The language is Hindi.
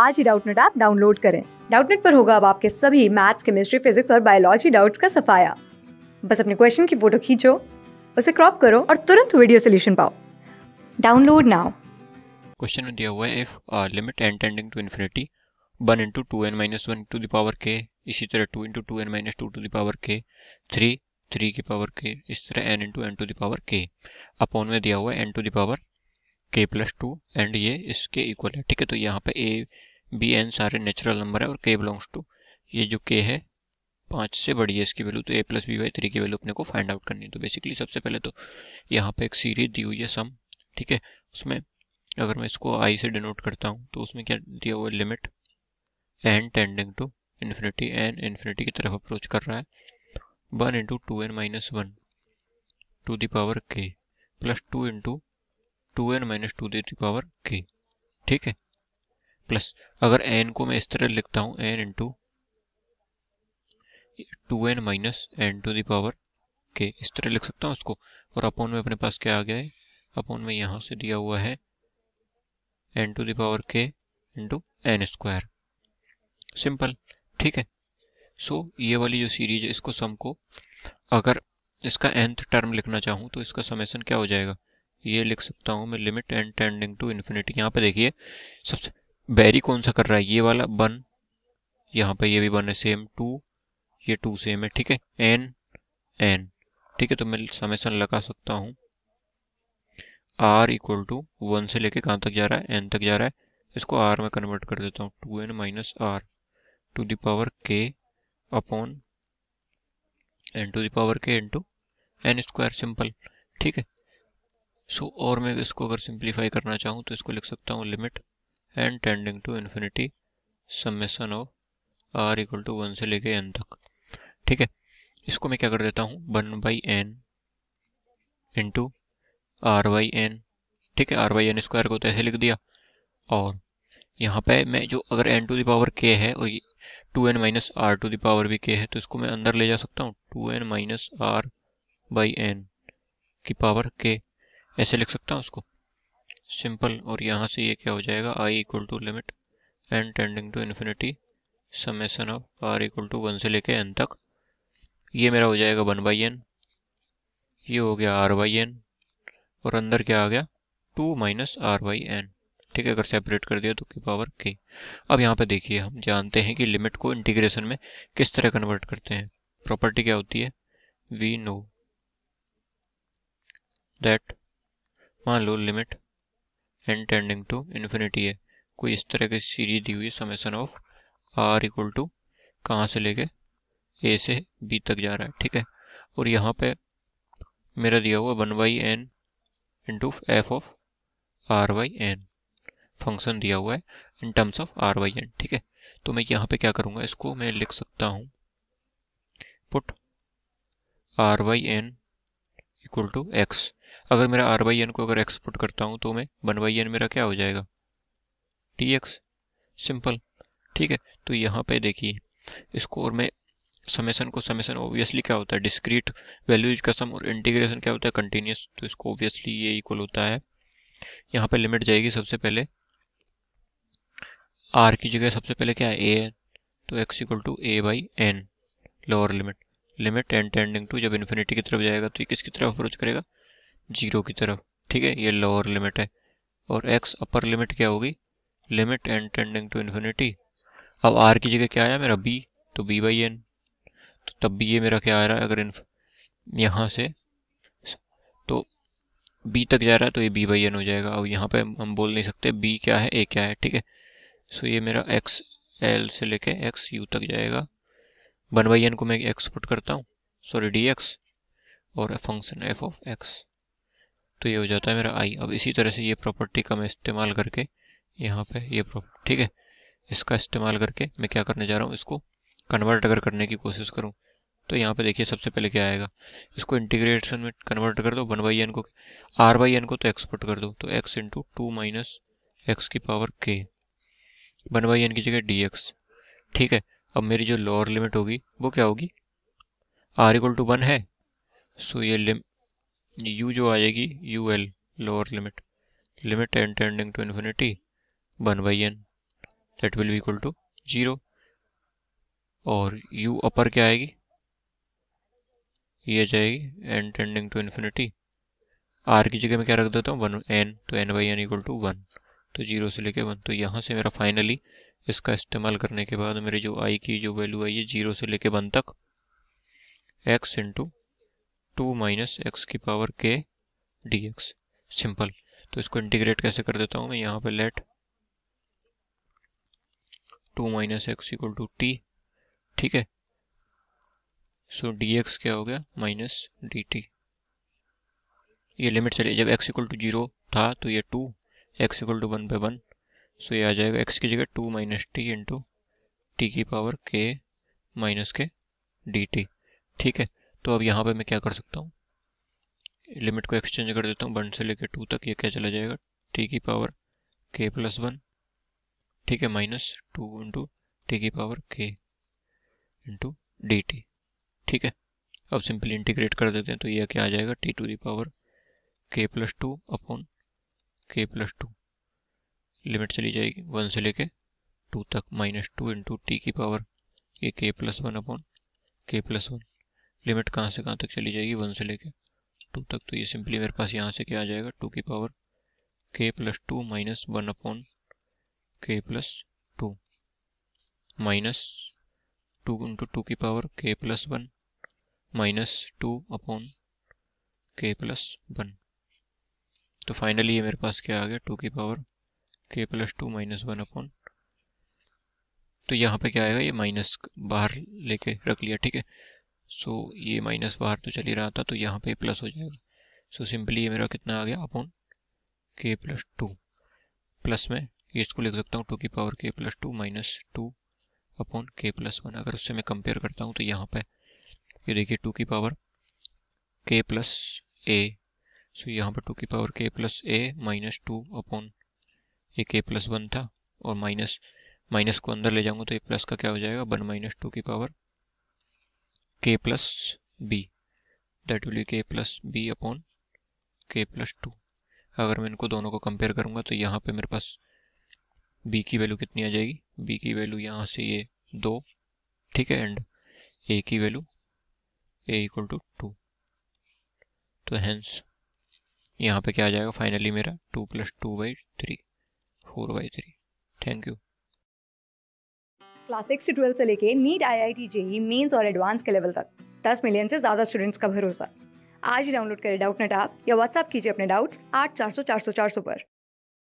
आज ही डाउटनेट ऐप डाउनलोड करें डाउटनेट पर होगा अब आपके सभी मैथ्स केमिस्ट्री फिजिक्स और बायोलॉजी डाउट्स का सफाया बस अपने क्वेश्चन की फोटो खींचो उसे क्रॉप करो और तुरंत वीडियो सोल्यूशन पाओ डाउनलोड नाउ क्वेश्चन में दिया हुआ है if limit n tending to infinity one into two n minus one to the power k इसी तरह two into two n minus two to the power k three three की पावर के इस तरह n into n to the power k upon में दिया हुआ है n to the power k plus two and ये इसके इक्वल है ठीक है तो यहाँ पे ए बी एन सारे नेचुरल नंबर है और के बिलोंग्स टू ये जो के है पाँच से बड़ी है इसकी वैल्यू तो a plus b y three की वैल्यू अपने को फाइंड आउट करनी है तो बेसिकली सबसे पहले तो यहाँ पे एक सीरीज दी हुई है सम ठीक है उसमें अगर मैं इसको आई से डिनोट करता हूँ तो उसमें क्या दिया हुआ limit n tending to infinity n infinity की तरफ अप्रोच कर रहा है one into two n minus one to the power k plus two into two n minus two the power k ठीक है प्लस अगर एन को मैं इस तरह लिखता हूँ n into two n minus n to the power k इस तरह लिख सकता हूँ उसको और अपोन में अपने पास क्या आ गया है अपोन में यहाँ से दिया हुआ है n to the power k into n square simple ठीक है सो so, ये वाली जो सीरीज है इसको सम को अगर इसका एंथ टर्म लिखना चाहूँ तो इसका समेसन क्या हो जाएगा ये लिख सकता हूँ मैं limit n tending to infinity यहाँ पे देखिए सबसे बैरी कौन सा कर रहा है ये वाला वन यहाँ पे ये भी वन है सेम टू ये टू सेम है ठीक है एन एन ठीक है तो मैं समेसन लगा सकता हूँ आर इक्वल टू वन से लेके कहाँ तक जा रहा है एन तक जा रहा है इसको आर में कन्वर्ट कर देता हूँ two n minus r to the power k upon n to the power k two n square simple ठीक है सो so, और मैं इसको अगर सिंप्लीफाई करना चाहूँ तो इसको लिख सकता हूँ limit n tending to infinity summation of r equal to one से लेके एन तक ठीक है इसको मैं क्या कर देता हूँ one by n into r y n ठीक है आर वाई एन स्क्वायर को तो ऐसे लिख दिया और यहाँ पे मैं जो अगर एन टू दावर के है और two n minus r to the power भी के है तो इसको मैं अंदर ले जा सकता हूँ two n minus r by n की पावर के ऐसे लिख सकता हूँ उसको सिंपल और यहाँ से ये क्या हो जाएगा I equal to limit n tending to infinity summation of r equal to one से लेके एन तक ये मेरा हो जाएगा वन बाई एन ये हो गया आर बाई एन और अंदर क्या आ गया two minus r by n ठीक है अगर सेपरेट कर दिया तो की पावर के अब यहाँ पे देखिए हम जानते हैं कि लिमिट को इंटीग्रेशन में किस तरह कन्वर्ट करते हैं प्रॉपर्टी क्या होती है वी नो दैट मान लो limit n tending to infinity है कोई इस तरह की सीरीज दी हुई है summation of r equal to कहाँ से लेके ए से बी तक जा रहा है ठीक है और यहाँ पे मेरा दिया हुआ one by n into f of r y n function दिया हुआ है in terms of r y n ठीक है तो मैं यहाँ पे क्या करूँगा इसको मैं लिख सकता हूँ put r y n equal to x अगर मेरा आर बाई एन को अगर एक्स पुट करता हूँ तो मैं वन बाई एन मेरा क्या हो जाएगा टी एक्स सिंपल ठीक है तो यहाँ पे देखिए इसको और मैं समेसन को समेसन ऑब्वियसली क्या होता है डिस्क्रीट वैल्यूज का सम और इंटीग्रेशन क्या होता है कंटिन्यूस तो इसको ऑब्वियसली ये इक्वल होता है यहाँ पे लिमिट जाएगी सबसे पहले आर की जगह सबसे पहले क्या है ए एन तो x equal to a by n lower limit limit n tending to जब इन्फिनिटी की तरफ जाएगा तो ये किसकी तरफ अप्रोच करेगा जीरो की तरफ ठीक है ये लोअर लिमिट है और एक्स अपर लिमिट क्या होगी limit n tending to infinity अब आर की जगह क्या आया मेरा बी तो बी बाई एन तो तब भी ये मेरा क्या आ रहा है अगर इन यहाँ से तो बी तक जा रहा है तो ये बी बाई एन हो जाएगा और यहाँ पे हम बोल नहीं सकते बी क्या है ए क्या है ठीक है सो ये मेरा एक्स एल से लेके एक्स यू तक जाएगा वन बाई एन को मैं एक्सपोर्ट करता हूँ सॉरी डी एक्स और फंक्शन एफ ऑफ एक्स तो ये हो जाता है मेरा आई अब इसी तरह से ये प्रॉपर्टी का मैं इस्तेमाल करके यहाँ पे ये ठीक है इसका इस्तेमाल करके मैं क्या करने जा रहा हूँ इसको कन्वर्ट अगर करने की कोशिश करूँ तो यहाँ पे देखिए सबसे पहले क्या आएगा इसको इंटीग्रेशन में कन्वर्ट कर दो वन बाई एन को आर बाई एन को तो एक्सपोर्ट कर दो तो x into two minus x की power k one by n की जगह डी एक्स ठीक है अब मेरी जो लोअर लिमिट होगी वो क्या होगी आर इक्वल टू वन है सो ये लिम यू जो आएगी u l lower limit limit n tending to infinity one by n that will be equal to zero और यू अपर क्या आएगी ये जाएगी n tending to infinity r की जगह मैं क्या रख देता हूँ वन एन तो n by n equal to one तो जीरो से लेके वन तो यहाँ से मेरा फाइनली इसका इस्तेमाल करने के बाद मेरे जो आई की जो वैल्यू आई है जीरो से लेके वन तक x into two minus x की power k d x simple तो इसको इंटीग्रेट कैसे कर देता हूँ मैं यहाँ पे let two minus x equal to t ठीक है सो डी एक्स क्या हो गया माइनस डी टी ये लिमिट चलिए जब एक्स इक्वल टू जीरो था तो ये two x equal to one by one so ये आ जाएगा एक्स की जगह two minus t into t की power k minus k d t ठीक है तो अब यहाँ पे मैं क्या कर सकता हूँ लिमिट को एक्सचेंज कर देता हूँ वन से लेकर टू तक ये क्या चला जाएगा टी की पावर के प्लस वन ठीक है माइनस टू इंटू टी की power k into d t ठीक है अब सिंपली इंटीग्रेट कर देते हैं तो यह क्या आ जाएगा t to the power k plus two upon k plus two limit चली जाएगी वन से लेके टू तक माइनस टू इंटू टी की पावर ये k plus one upon k plus one limit कहाँ से कहाँ तक चली जाएगी वन से लेके टू तक तो ये सिंपली मेरे पास यहाँ से क्या आ जाएगा टू की power k plus two minus one upon k plus two minus two into two की power k plus one minus two upon k plus one तो फाइनली ये मेरे पास क्या आ गया टू की power k plus two minus one upon तो यहाँ पे क्या आएगा ये माइनस बाहर लेके रख लिया ठीक है सो so, ये माइनस बाहर तो चल ही रहा था तो यहाँ पे प्लस हो जाएगा सो so, सिंपली ये मेरा कितना आ गया upon k plus two plus में ये इसको लिख सकता हूँ टू की power k plus two minus two upon k plus one अगर उससे मैं कंपेयर करता हूँ तो यहाँ पे ये देखिए टू की पावर के प्लस ए सो यहाँ पर टू की power k plus a minus two upon a k plus one था और माइनस माइनस को अंदर ले जाऊँगा तो ए प्लस का क्या हो जाएगा वन माइनस टू की power k plus b that will be k plus b upon k plus two अगर मैं इनको दोनों को कंपेयर करूँगा तो यहाँ पे मेरे पास बी की वैल्यू कितनी आ जाएगी बी की वैल्यू यहाँ से ये दो ठीक है एंड ए की value a equal to two तो हैंस यहाँ पे क्या आ जाएगा फाइनली मेरा two plus two by three four by three thank you class six से ट्वेल्थ से लेके NEET I I T JEE Mains और एडवांस के लेवल तक दस मिलियन से ज़्यादा स्टूडेंट्स का भरोसा आज ही डाउनलोड करें डाउट नेट आप या व्हाट्सअप कीजिए अपने डाउट्स आठ चार सौ चार सौ चार सौ पर